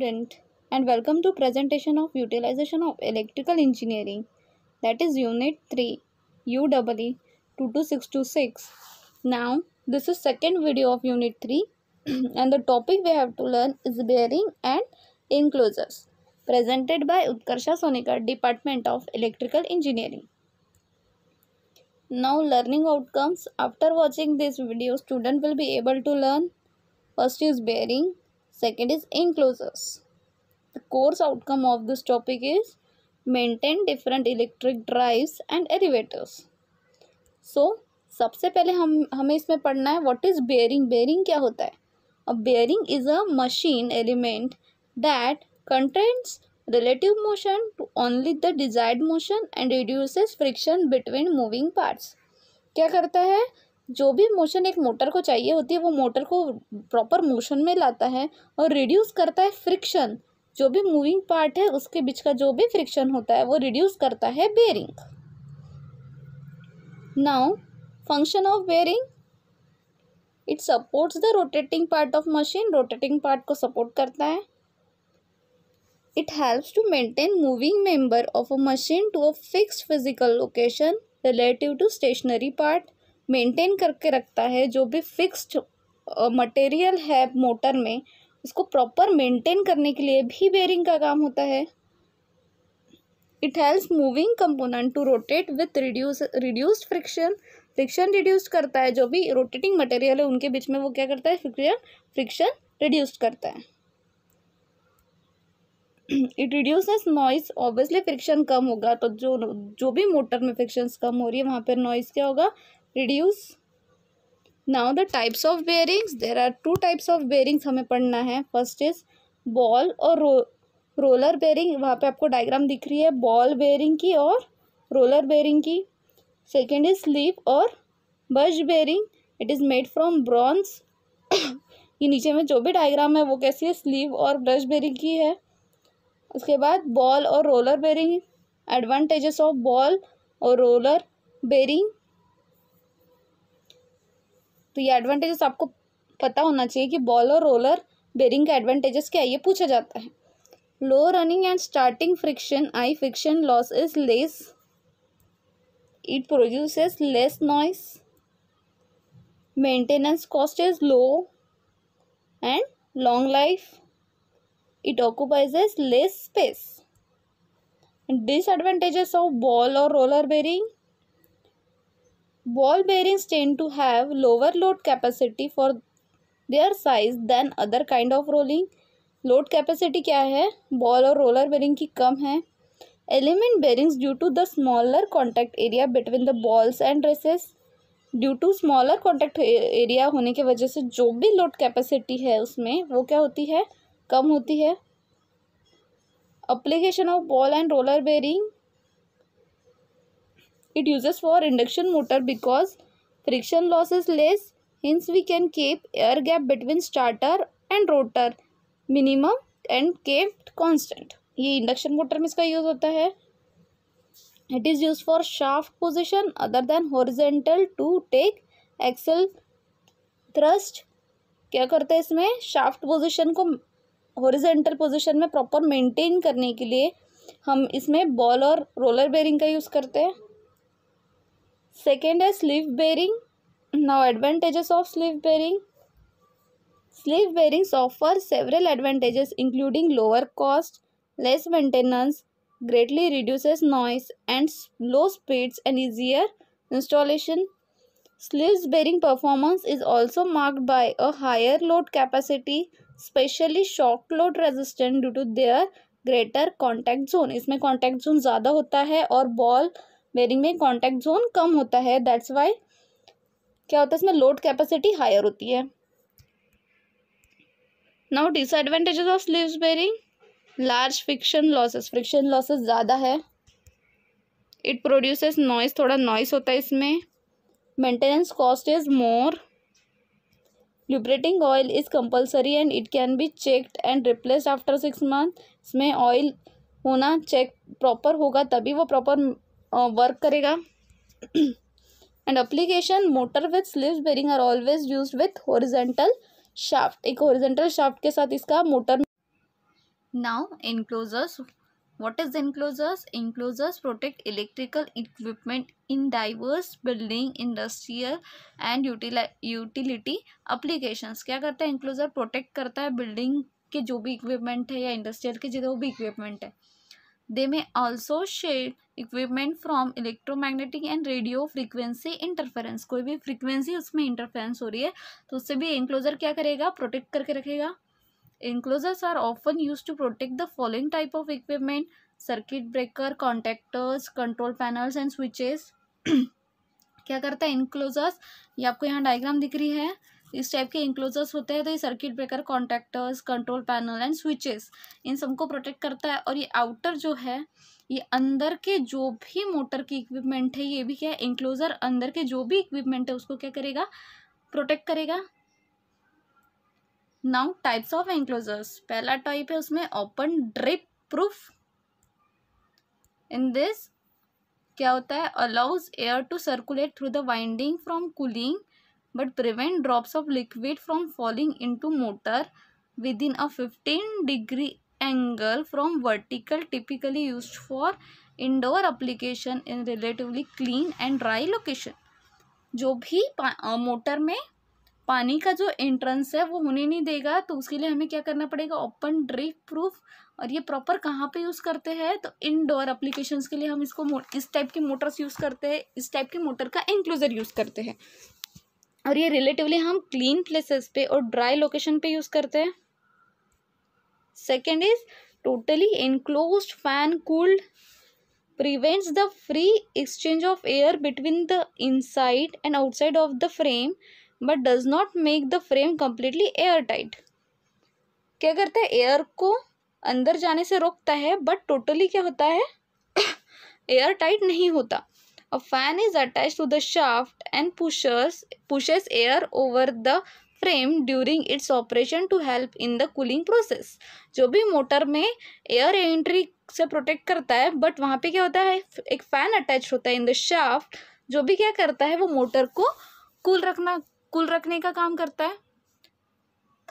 student and welcome to presentation of utilization of electrical engineering that is unit 3 UEE 22626. Now this is second video of unit 3 and the topic we have to learn is bearing and enclosures presented by Utkarsha Sonika, Department of Electrical Engineering. Now learning outcomes after watching this video student will be able to learn first is bearing second is enclosures the course outcome of this topic is maintain different electric drives and elevators so सबसे पहले हम हमें इसमें पढ़ना है what is bearing bearing क्या होता है अब bearing is a machine element that contains relative motion to only the desired motion and reduces friction between moving parts क्या करता है जो भी मोशन एक मोटर को चाहिए होती है वो मोटर को प्रॉपर मोशन में लाता है और रिड्यूस करता है फ्रिक्शन जो भी मूविंग पार्ट है उसके बीच का जो भी फ्रिक्शन होता है वो रिड्यूस करता है bearing now function of bearing it supports the rotating part of machine rotating part को सपोर्ट करता है it helps to maintain moving member of a machine to a fixed physical location relative to stationary part maintain करके रखता है जो भी fixed material है motor में उसको प्रॉपर मेंटेन करने के लिए भी बेयरिंग का काम होता है it helps moving component to rotate with reduce reduced friction friction reduce करता है जो भी रोटेटिंग मटेरियल है उनके बीच में वो क्या करता है फ्रिक्शन फ्रिक्शन रिड्यूस करता है it reduce noise obviously friction कम होगा तो जो जो भी मोटर में फ्रिक्शंस कम हो रही है वहाँ पर नॉइस क्या होगा reduce now the types of bearings there are two types of bearings हमें पढ़ना है फर्स्ट इज बॉल और रो रोलर बेयरिंग वहाँ पे आपको डायग्राम दिख रही है बॉल बेयरिंग की और रोलर बेयरिंग की सेकेंड इज स्लीप और bush bearing it is made from bronze ये नीचे में जो भी डायग्राम है वो कैसी है स्लीव और ब्रश बेरिंग की है उसके बाद बॉल और roller bearing advantages of ball और रोलर बेरिंग तो ये एडवांटेजेस आपको पता होना चाहिए कि बॉल और रोलर बेरिंग का एडवांटेजेस क्या है ये पूछा जाता है low running and starting friction I friction loss is less it produces less noise maintenance cost is low and long life it occupies less space disadvantages of ball और roller bearing ball bearings tend to have lower load capacity for their size than other kind of rolling load capacity क्या है ball और roller bearing की कम है element bearings due to the smaller contact area between the balls and races due to smaller contact area होने की वजह से जो भी लोड कैपेसिटी है उसमें वो क्या होती है कम होती है application of ball and roller bearing it uses for induction motor because friction loss is less hence we can keep air gap between starter and rotor minimum and kept constant ये induction motor में इसका use होता है it is used for shaft position other than horizontal to take axle thrust क्या करते हैं इसमें shaft position को horizontal position में proper maintain करने के लिए हम इसमें ball और roller bearing का use करते हैं second is sleeve bearing now advantages of sleeve bearing sleeve bearings offer several advantages including lower cost less maintenance greatly reduces noise and low speeds and easier installation sleeves bearing performance is also marked by a higher load capacity specially shock load resistant due to their greater contact zone इसमें contact zone ज़्यादा होता है और ball bearing में contact zone कम होता है that's why क्या होता है इसमें लोड कैपेसिटी हायर होती है now disadvantages of sleeves bearing large friction losses friction losses ज़्यादा है इट प्रोड्यूसेस नॉइस थोड़ा नॉइस होता है इसमें maintenance cost is more lubricating oil is compulsory and it can be checked and replace after six month इसमें oil होना check proper होगा तभी वो प्रॉपर वर्क करेगा and application motor with slip bearing are always use with horizontal shaft एक horizontal shaft के साथ इसका motor now enclosures what is enclosures enclosures protect electrical equipment in diverse building industrial and utility application क्या करता है enclosure protect करता है building के जो भी इक्विपमेंट है या इंडस्ट्रियल के जो भी इक्विपमेंट है They may also shade equipment from electromagnetic and radio frequency interference कोई भी फ्रीक्वेंसी उसमें इंटरफेरेंस हो रही है तो उससे भी एनक्लोजर क्या करेगा प्रोटेक्ट करके रखेगा enclosures are often used to protect the following type of equipment circuit breaker contactors control panels and switches क्या करता है इनक्लोजर्स ये आपको यहाँ डायग्राम दिख रही है इस टाइप के इंक्लोजर्स होते हैं तो ये circuit breaker contactors control panel and switches इन सबको प्रोटेक्ट करता है और ये आउटर जो है ये अंदर के जो भी मोटर की इक्विपमेंट है ये भी क्या है इंक्लोजर अंदर के जो भी इक्विपमेंट है उसको क्या करेगा प्रोटेक्ट करेगा नाउ टाइप्स ऑफ एंक्लोजर्स पहला टाइप है उसमें open drip proof in this क्या होता है allows air to circulate through the winding from cooling but prevent drops of liquid from falling into motor within a 15 degree angle from vertical typically used for indoor application in relatively clean and dry location जो भी motor में पानी का जो entrance है वो होने नहीं देगा तो उसके लिए हमें क्या करना पड़ेगा ओपन ड्रिप प्रूफ और ये प्रॉपर कहाँ पे यूज़ करते हैं तो इनडोर एप्लीकेशंस के लिए हम इसको इस टाइप की मोटर्स यूज़ करते हैं इस टाइप की मोटर का इंक्लूज़र यूज़ करते हैं और ये रिलेटिवली हम क्लीन प्लेसेस पे और ड्राई लोकेशन पे यूज़ करते हैं second is totally enclosed fan cooled prevents the free exchange of air between the inside and outside of the frame but does not make the frame completely air tight क्या करता है air को अंदर जाने से रोकता है बट टोटली क्या होता है एयर टाइट नहीं होता A fan is attached to the shaft and pushes, pushes air over the frame during its operation to help in the cooling process जो भी मोटर में एयर एंट्री से प्रोटेक्ट करता है बट वहाँ पे क्या होता है एक फैन अटैच होता है इन द शाफ्ट जो भी क्या करता है वो मोटर को कूल रखना कूल रखने का काम करता है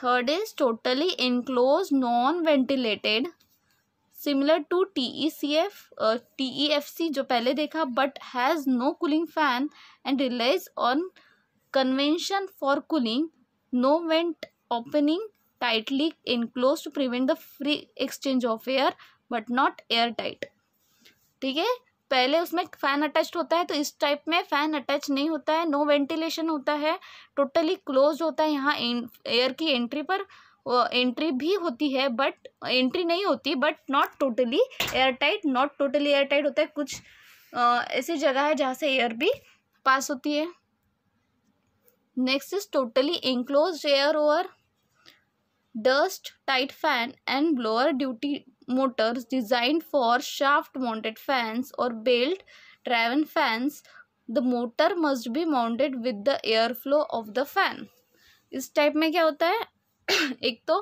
third is totally enclosed non ventilated similar to T E C F T E F C जो पहले देखा but has no cooling fan and relies on convection for cooling no vent opening tightly enclosed to prevent the free exchange of air but not air tight ठीक है पहले उसमें fan attach होता है तो इस टाइप में फ़ैन अटैच नहीं होता है नो वेंटिलेशन होता है टोटली क्लोज होता है यहाँ एयर की एंट्री पर एंट्री भी होती है बट एंट्री नहीं होती but not totally air tight not totally air tight होता है कुछ ऐसी जगह है जहाँ से एयर भी पास होती है next is totally enclosed air over dust tight fan and blower duty motors design for shaft mounted fans और belt belt fans the motor must be mounted with the air flow of the fan इस type में क्या होता है एक तो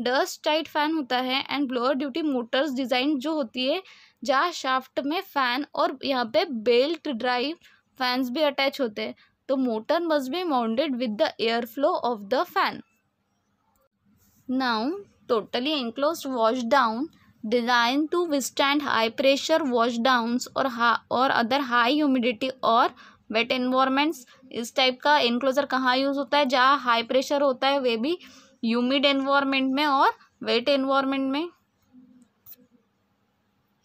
dust tight fan होता है and blower duty motors design जो होती है जहाँ शाफ्ट में फ़ैन और यहाँ पे बेल्ट ड्राइव फैंस भी अटैच होते हैं तो motor must be mounted with the air flow of the fan now totally enclosed wash down design to withstand high pressure wash downs और हा और अदर हाई ह्यूमिडिटी और वेट एनवायरमेंट्स इस type का इन्क्लोजर कहाँ यूज़ होता है जहाँ हाई प्रेशर होता है वे भी ह्यूमिड एनवायरमेंट में और वेट एनवायरमेंट में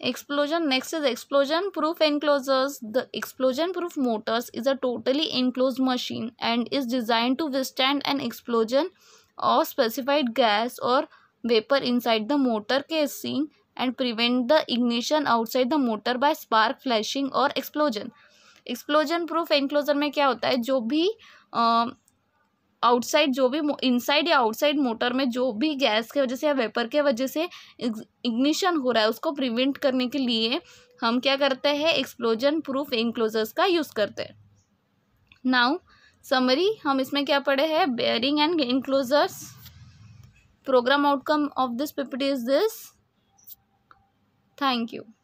explosion next is explosion proof enclosures the explosion proof motors is a totally enclosed machine and is design to withstand an explosion और स्पेसिफाइड गैस और वेपर इनसाइड द मोटर के casing and prevent the ignition outside the motor by spark flashing और explosion explosion proof enclosure में क्या होता है जो भी आउटसाइड जो भी इनसाइड या आउटसाइड मोटर में जो भी गैस के वजह से या वेपर के वजह से इग्निशन हो रहा है उसको प्रिवेंट करने के लिए हम क्या करते हैं एक्सप्लोजन प्रूफ इंक्लोजर्स का यूज़ करते हैं नाउ समरी हम इसमें क्या पढ़े हैं bearing and enclosures programme outcome of this ppt is this thank you